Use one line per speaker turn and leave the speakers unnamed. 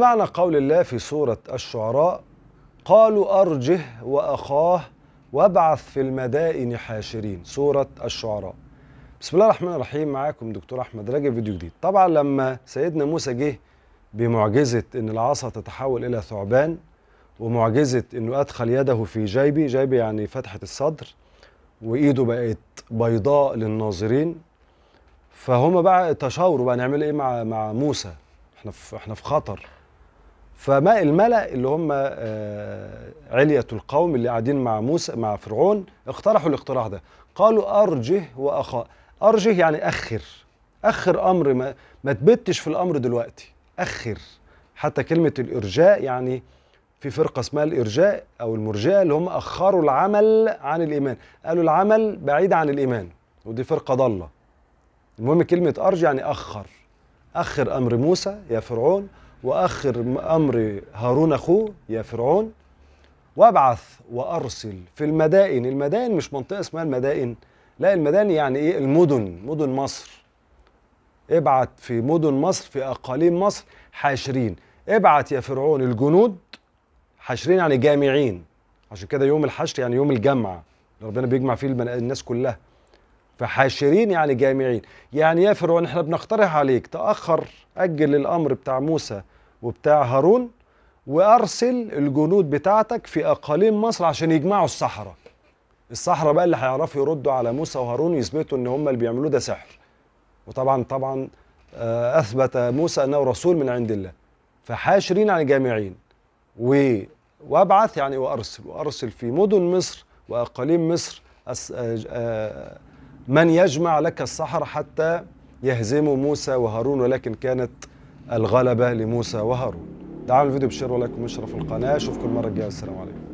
معنى قول الله في سورة الشعراء قالوا أرجه وأخاه وابعث في المدائن حاشرين سورة الشعراء بسم الله الرحمن الرحيم معاكم دكتور أحمد رجب فيديو جديد طبعا لما سيدنا موسى جه بمعجزة أن العصا تتحول إلى ثعبان ومعجزة أنه أدخل يده في جيبي جيبي يعني فتحة الصدر وإيده بقت بيضاء للناظرين فهم بقى تشاوروا بقى نعمل إيه مع, مع موسى احنا في احنا في خطر فما الملا اللي هم آه، عليه القوم اللي قاعدين مع موسى مع فرعون اقترحوا الاقتراح ده قالوا ارجه واخا ارجه يعني اخر اخر امر ما, ما تبتش في الامر دلوقتي اخر حتى كلمه الارجاء يعني في فرقه اسمها الارجاء او المرجئه اللي هم اخروا العمل عن الايمان قالوا العمل بعيد عن الايمان ودي فرقه ضاله المهم كلمه ارجع يعني اخر اخر امر موسى يا فرعون وأخر أمر هارون أخوه يا فرعون وابعث وأرسل في المدائن المدائن مش منطقة اسمها المدائن لا المدائن يعني إيه المدن مدن مصر ابعت في مدن مصر في أقاليم مصر حاشرين ابعت يا فرعون الجنود حاشرين يعني جامعين عشان كده يوم الحشر يعني يوم الجمع ربنا بيجمع فيه الناس كلها فحاشرين يعني جامعين يعني يا فرعون احنا بنقترح عليك تأخر أجل الأمر بتاع موسى وبتاع هارون وارسل الجنود بتاعتك في اقاليم مصر عشان يجمعوا الصحراء الصحراء بقى اللي هيعرفوا يردوا على موسى وهارون ويثبتوا ان هم اللي بيعملوه ده سحر وطبعا طبعا آه، اثبت موسى انه رسول من عند الله فحاشرين عن جامعين و وابعث يعني وارسل وارسل في مدن مصر واقاليم مصر آه، آه، من يجمع لك الصحر حتى يهزموا موسى وهارون ولكن كانت الغلبة لموسى وهارون دعم الفيديو بشير ولايك ومشرف القناة أشوفكم المرة الجاية السلام عليكم